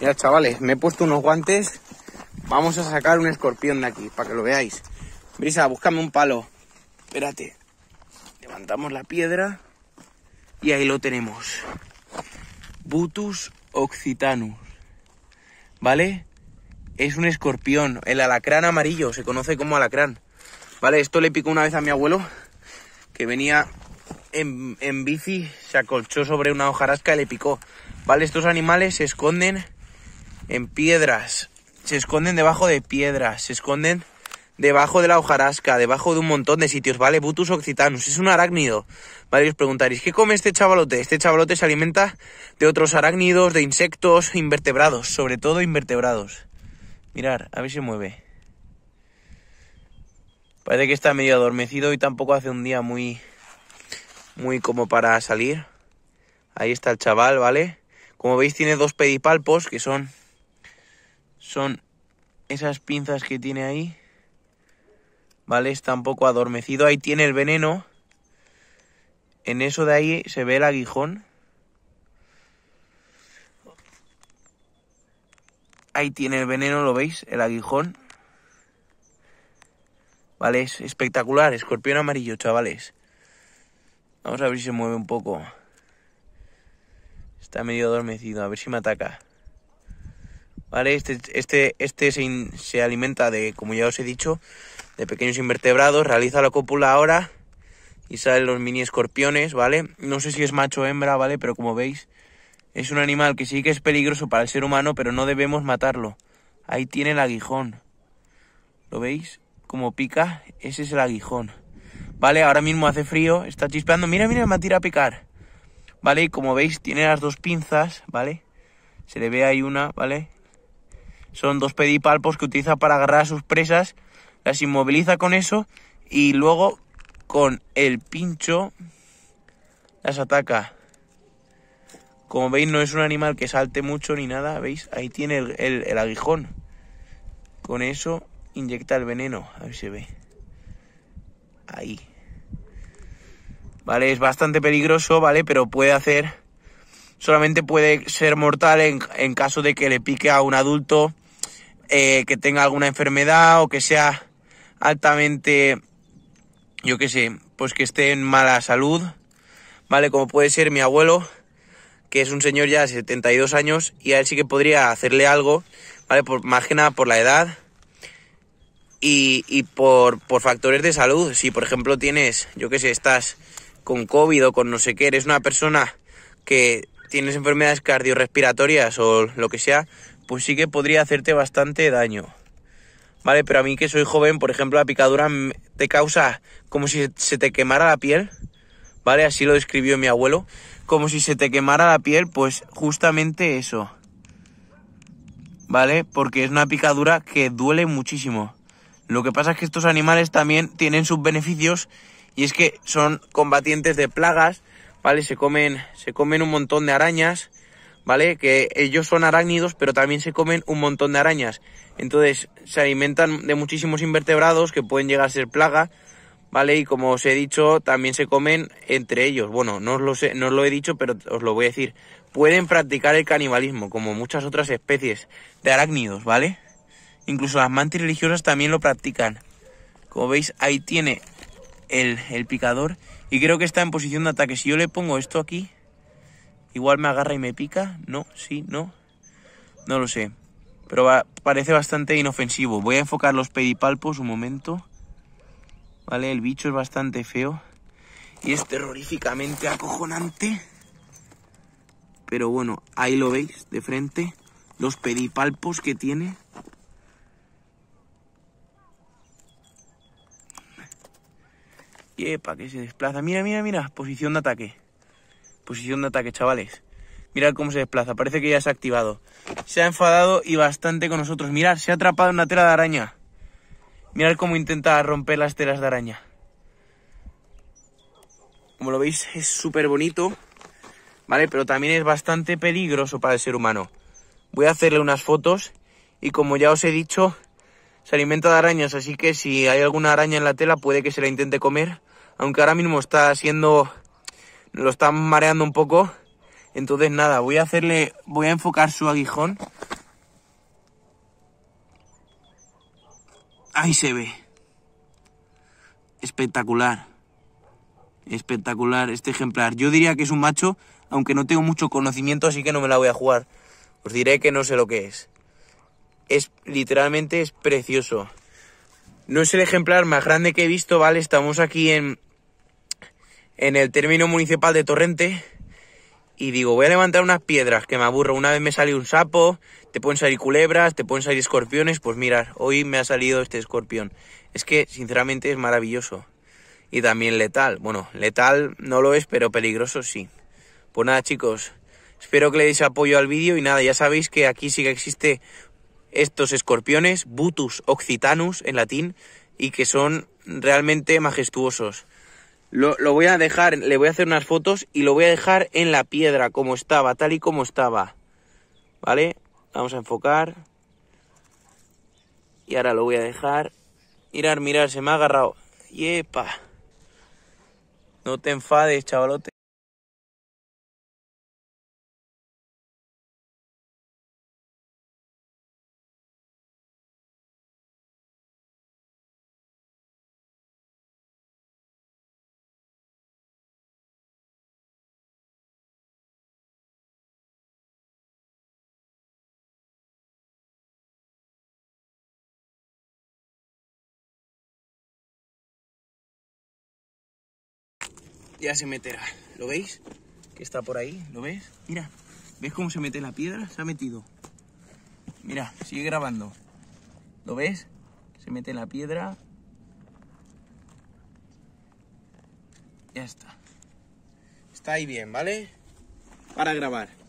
Ya, chavales, me he puesto unos guantes. Vamos a sacar un escorpión de aquí, para que lo veáis. Brisa, búscame un palo. Espérate. Levantamos la piedra y ahí lo tenemos. Butus occitanus. ¿Vale? Es un escorpión, el alacrán amarillo, se conoce como alacrán. ¿Vale? Esto le picó una vez a mi abuelo, que venía en, en bici, se acolchó sobre una hojarasca y le picó. ¿Vale? Estos animales se esconden en piedras, se esconden debajo de piedras, se esconden debajo de la hojarasca, debajo de un montón de sitios, ¿vale? Butus occitanus, es un arácnido. Vale, y os preguntaréis, ¿qué come este chavalote? Este chavalote se alimenta de otros arácnidos, de insectos, invertebrados, sobre todo invertebrados. Mirar, a ver si mueve. Parece que está medio adormecido y tampoco hace un día muy muy como para salir. Ahí está el chaval, ¿vale? Como veis tiene dos pedipalpos que son son esas pinzas que tiene ahí. ¿Vale? Está un poco adormecido. Ahí tiene el veneno. En eso de ahí se ve el aguijón. Ahí tiene el veneno, ¿lo veis? El aguijón. ¿Vale? Es espectacular. Escorpión amarillo, chavales. Vamos a ver si se mueve un poco. Está medio adormecido. A ver si me ataca. ¿vale? Este, este, este se, alimenta de, como ya os he dicho, de pequeños invertebrados, realiza la cópula ahora y salen los mini escorpiones, ¿vale? No sé si es macho o hembra, ¿vale? Pero como veis, es un animal que sí que es peligroso para el ser humano, pero no debemos matarlo. Ahí tiene el aguijón. ¿Lo veis? Como pica, ese es el aguijón. Vale, ahora mismo hace frío, está chispeando. Mira, mira, me tira a picar. Vale, y como veis, tiene las dos pinzas, ¿vale? Se le ve ahí una, ¿vale? Son dos pedipalpos que utiliza para agarrar a sus presas, las inmoviliza con eso y luego con el pincho las ataca. Como veis no es un animal que salte mucho ni nada, ¿veis? Ahí tiene el, aguijón. Con eso inyecta el veneno, a ver si se ve. Ahí. Vale, es bastante peligroso, ¿vale? Pero puede hacer solamente puede ser mortal en, en, caso de que le pique a un adulto eh, que tenga alguna enfermedad o que sea altamente, yo qué sé, pues que esté en mala salud, ¿vale? Como puede ser mi abuelo, que es un señor ya de 72 años y a él sí que podría hacerle algo, ¿vale? Por, más que nada por la edad y, por, por factores de salud. Si, por ejemplo, tienes, yo qué sé, estás con COVID o con no sé qué, eres una persona que tienes enfermedades cardiorrespiratorias o lo que sea, pues sí que podría hacerte bastante daño. ¿Vale? Pero a mí que soy joven, por ejemplo, la picadura te causa como si se te quemara la piel. ¿Vale? Así lo describió mi abuelo. Como si se te quemara la piel, pues justamente eso. ¿Vale? Porque es una picadura que duele muchísimo. Lo que pasa es que estos animales también tienen sus beneficios y es que son combatientes de plagas, ¿vale? Se comen, se comen un montón de arañas, ¿vale? Que ellos son arácnidos, pero también se comen un montón de arañas. Entonces, se alimentan de muchísimos invertebrados que pueden llegar a ser plaga, ¿vale? Y como os he dicho, también se comen entre ellos. Bueno, no os lo, sé, no os lo he dicho, pero os lo voy a decir. Pueden practicar el canibalismo, como muchas otras especies de arácnidos, ¿vale? Incluso las mantis religiosas también lo practican. Como veis, ahí tiene el, el picador y creo que está en posición de ataque. Si yo le pongo esto aquí, Igual me agarra y me pica. No, sí, no. No lo sé. Pero parece bastante inofensivo. Voy a enfocar los pedipalpos un momento. Vale, el bicho es bastante feo. Y es terroríficamente acojonante. Pero bueno, ahí lo veis de frente. Los pedipalpos que tiene. Yepa, que se desplaza. Mira, mira, mira. Posición de ataque. Posición de ataque, chavales. Mirad cómo se desplaza, parece que ya se ha activado. Se ha enfadado y bastante con nosotros. Mirad, se ha atrapado en una tela de araña. Mirad cómo intenta romper las telas de araña. Como lo veis, es súper bonito, ¿vale? Pero también es bastante peligroso para el ser humano. Voy a hacerle unas fotos y como ya os he dicho, se alimenta de arañas, así que si hay alguna araña en la tela puede que se la intente comer, aunque ahora mismo está siendo lo está mareando un poco. Entonces nada, voy a hacerle, voy a enfocar su aguijón. Ahí se ve. Espectacular. Espectacular este ejemplar. Yo diría que es un macho, aunque no tengo mucho conocimiento, así que no me la voy a jugar. Os diré que no sé lo que es. Es literalmente es precioso. No es el ejemplar más grande que he visto, ¿vale? Estamos aquí en, en el término municipal de Torrente y digo, voy a levantar unas piedras que me aburro. Una vez me salió un sapo, te pueden salir culebras, te pueden salir escorpiones. Pues mira, hoy me ha salido este escorpión. Es que, sinceramente, es maravilloso. Y también letal. Bueno, letal no lo es, pero peligroso sí. Pues nada, chicos. Espero que le deis apoyo al vídeo y nada, ya sabéis que aquí sí que existe estos escorpiones, Butus occitanus en latín, y que son realmente majestuosos. Lo, voy a dejar, le voy a hacer unas fotos y lo voy a dejar en la piedra, como estaba, tal y como estaba. ¿Vale? Vamos a enfocar. Y ahora lo voy a dejar. Mirar, mirar, se me ha agarrado. Yepa. No te enfades, chavalote. ya se meterá. ¿Lo veis? Que está por ahí, ¿lo ves? Mira, ¿ves cómo se mete la piedra? Se ha metido. Mira, sigue grabando. ¿Lo ves? Se mete la piedra. Ya está. Está ahí bien, ¿vale? Para grabar.